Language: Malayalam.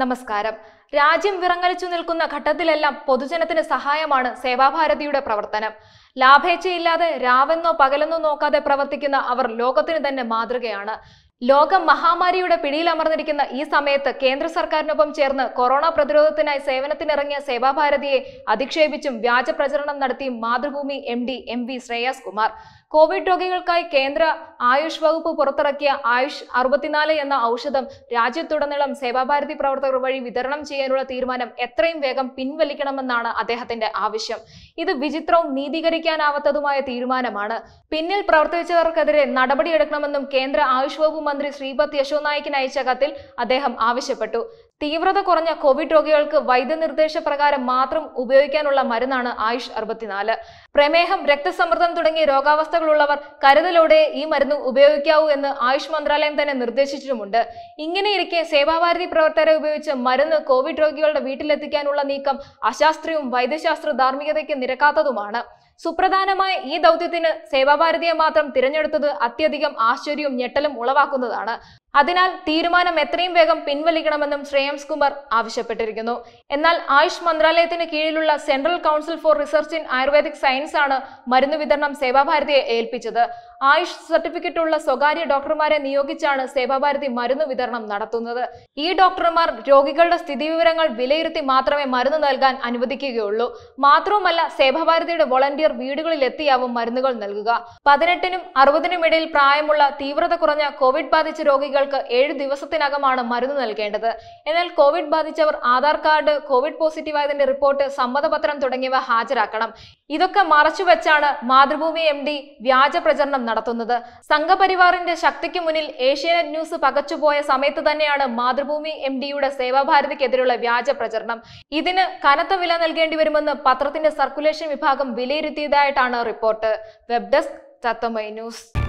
നമസ്കാരം രാജ്യം വിറങ്ങലിച്ചു നിൽക്കുന്ന ഘട്ടത്തിലെല്ലാം പൊതുജനത്തിന് സഹായമാണ് സേവാഭാരതിയുടെ പ്രവർത്തനം ലാഭേച്ഛയില്ലാതെ രാവെന്നോ പകലെന്നോ നോക്കാതെ പ്രവർത്തിക്കുന്ന അവർ ലോകത്തിന് തന്നെ മാതൃകയാണ് ലോകം മഹാമാരിയുടെ പിടിയിലമർന്നിരിക്കുന്ന ഈ സമയത്ത് കേന്ദ്ര സർക്കാരിനൊപ്പം ചേർന്ന് കൊറോണ പ്രതിരോധത്തിനായി സേവനത്തിനിറങ്ങിയ സേവാഭാരതിയെ അധിക്ഷേപിച്ചും വ്യാജ പ്രചരണം നടത്തി Mathrubhumi M D M V Shreyams Kumar Covid രോഗികൾക്കായി കേന്ദ്ര ആയുഷ് വകുപ്പ് പുറത്തിറക്കിയ ആയുഷ് അറുപത്തിനാല് എന്ന ഔഷധം രാജ്യത്തുടനീളം സേവാഭാരതി പ്രവർത്തകർ വഴി വിതരണം ചെയ്യാനുള്ള തീരുമാനം എത്രയും വേഗം പിൻവലിക്കണമെന്നാണ് അദ്ദേഹത്തിന്റെ ആവശ്യം ഇത് വിചിത്രവും നീതീകരിക്കാനാവാത്തതുമായ തീരുമാനമാണ് പിന്നിൽ പ്രവർത്തിച്ചവർക്കെതിരെ നടപടിയെടുക്കണമെന്നും കേന്ദ്ര ആയുഷ് വകുപ്പ് മന്ത്രി ശ്രീപദ് യശോ നായിക്കിന് അയച്ച കത്തിൽ അദ്ദേഹം ആവശ്യപ്പെട്ടു തീവ്രത കുറഞ്ഞ കോവിഡ് രോഗികൾക്ക് വൈദ്യനിർദ്ദേശപ്രകാരം മാത്രം ഉപയോഗിക്കാനുള്ള മരുന്നാണ് ആയുഷ് അറുപത്തിനാല് പ്രമേഹം രക്തസമ്മർദ്ദം തുടങ്ങിയ രോഗാവസ്ഥകളുള്ളവർ കരുതലോടെ ഈ മരുന്ന് ഉപയോഗിക്കാവൂ എന്ന് ആയുഷ് മന്ത്രാലയം തന്നെ നിർദ്ദേശിച്ചിട്ടുമുണ്ട് ഇങ്ങനെയിരിക്കെ സേവാഭാരതി പ്രവർത്തകരെ ഉപയോഗിച്ച് മരുന്ന് കോവിഡ് രോഗികളുടെ വീട്ടിലെത്തിക്കാനുള്ള നീക്കം അശാസ്ത്രീയവും വൈദ്യശാസ്ത്ര ധാർമ്മികതയ്ക്ക് നിരക്കാത്തതുമാണ് സുപ്രധാനമായ ഈ ദൗത്യത്തിന് സേവാഭാരതിയെ മാത്രം തിരഞ്ഞെടുത്തത് അത്യധികം ആശ്ചര്യവും ഞെട്ടലും ഉളവാക്കുന്നതാണ് അതിനാൽ തീരുമാനം എത്രയും വേഗം പിൻവലിക്കണമെന്നും ശ്രേയംസ് കുമാർ ആവശ്യപ്പെട്ടിരിക്കുന്നു എന്നാൽ ആയുഷ് മന്ത്രാലയത്തിന് കീഴിലുള്ള central council for research in Ayurvedic science ആണ് മരുന്ന് വിതരണം സേവാഭാരതിയെ ഏൽപ്പിച്ചത് ആയുഷ് സർട്ടിഫിക്കറ്റ് ഉള്ള സ്വകാര്യ ഡോക്ടർമാരെ നിയോഗിച്ചാണ് സേവാഭാരതി മരുന്ന് വിതരണം നടത്തുന്നത് ഈ ഡോക്ടർമാർ രോഗികളുടെ സ്ഥിതിവിവരങ്ങൾ വിലയിരുത്തി മാത്രമേ മരുന്ന് നൽകാൻ അനുവദിക്കുകയുള്ളൂ മാത്രവുമല്ല സേവാഭാരതിയുടെ വോളണ്ടിയർ വീടുകളിൽ എത്തിയാവും മരുന്നുകൾ നൽകുക പതിനെട്ടിനും അറുപതിനും ഇടയിൽ പ്രായമുള്ള തീവ്രത കുറഞ്ഞ കോവിഡ് ബാധിച്ച രോഗികൾ രോഗികൾക്ക് ഏഴ് ദിവസത്തിനകമാണ് മരുന്ന് നൽകേണ്ടത് എന്നാൽ കോവിഡ് ബാധിച്ചവർ ആധാർ കാർഡ് കോവിഡ് പോസിറ്റീവായതിന്റെ റിപ്പോർട്ട് സമ്മതപത്രം തുടങ്ങിയവ ഹാജരാക്കണം ഇതൊക്കെ മറച്ചുവെച്ചാണ് മാതൃഭൂമി എം ഡി വ്യാജ പ്രചരണം നടത്തുന്നത് സംഘപരിവാറിന്റെ ശക്തിക്ക് മുന്നിൽ ഏഷ്യാനെറ്റ് ന്യൂസ് പകച്ചുപോയ സമയത്ത് തന്നെയാണ് മാതൃഭൂമി എം ഡിയുടെ സേവാഭാരതിക്കെതിരെയുള്ള വ്യാജ പ്രചരണം ഇതിന് കനത്ത വില നൽകേണ്ടി വരുമെന്ന് പത്രത്തിന്റെ സർക്കുലേഷൻ വിഭാഗം വിലയിരുത്തിയതായിട്ടാണ് റിപ്പോർട്ട് വെബ് ഡെസ്ക് ചത്തമൈ ന്യൂസ്